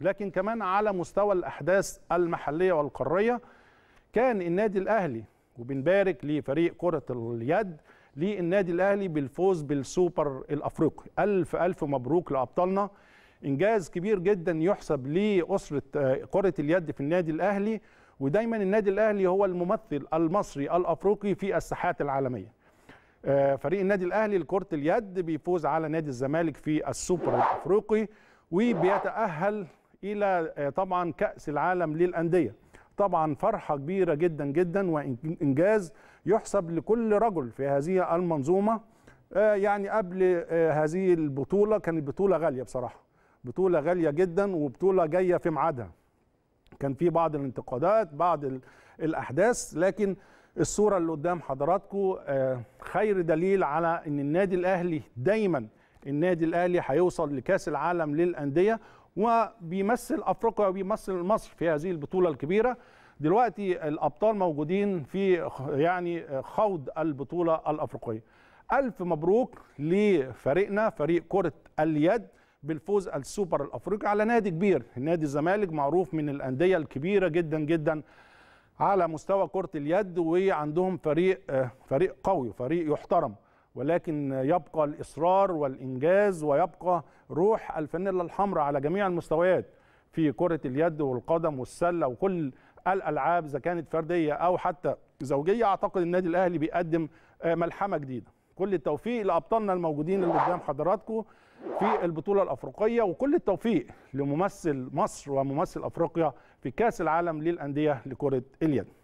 لكن كمان على مستوى الأحداث المحلية والقارية كان النادي الأهلي وبنبارك لفريق كرة اليد للنادي الأهلي بالفوز بالسوبر الأفريقي ألف ألف مبروك لأبطالنا إنجاز كبير جدا يحسب لأسرة آه، كرة اليد في النادي الأهلي ودايما النادي الأهلي هو الممثل المصري الأفريقي في الساحات العالمية آه، فريق النادي الاهلي لكره اليد بيفوز على نادي الزمالك في السوبر الافريقي وبيتاهل الى آه، طبعا كاس العالم للانديه طبعا فرحه كبيره جدا جدا وانجاز يحسب لكل رجل في هذه المنظومه آه، يعني قبل آه، هذه البطوله كانت بطوله غاليه بصراحه بطوله غاليه جدا وبطوله جايه في ميعادها كان في بعض الانتقادات بعض الاحداث لكن الصوره اللي قدام حضراتكم خير دليل على ان النادي الاهلي دايما النادي الاهلي هيوصل لكاس العالم للانديه وبيمثل افريقيا وبيمثل مصر في هذه البطوله الكبيره دلوقتي الابطال موجودين في يعني خوض البطوله الافريقيه الف مبروك لفريقنا فريق كره اليد بالفوز السوبر الافريقي على نادي كبير نادي الزمالك معروف من الانديه الكبيره جدا جدا على مستوى كره اليد وعندهم فريق آه، فريق قوي فريق يحترم ولكن يبقى الإصرار والإنجاز ويبقى روح الفانيلا الحمراء على جميع المستويات في كرة اليد والقدم والسلة وكل الألعاب إذا كانت فردية أو حتى زوجية أعتقد النادي الأهلي بيقدم آه، ملحمة جديدة كل التوفيق لأبطالنا الموجودين اللي قدام حضراتكم في البطولة الأفريقية وكل التوفيق لممثل مصر وممثل أفريقيا في كأس العالم للأندية لكرة اليد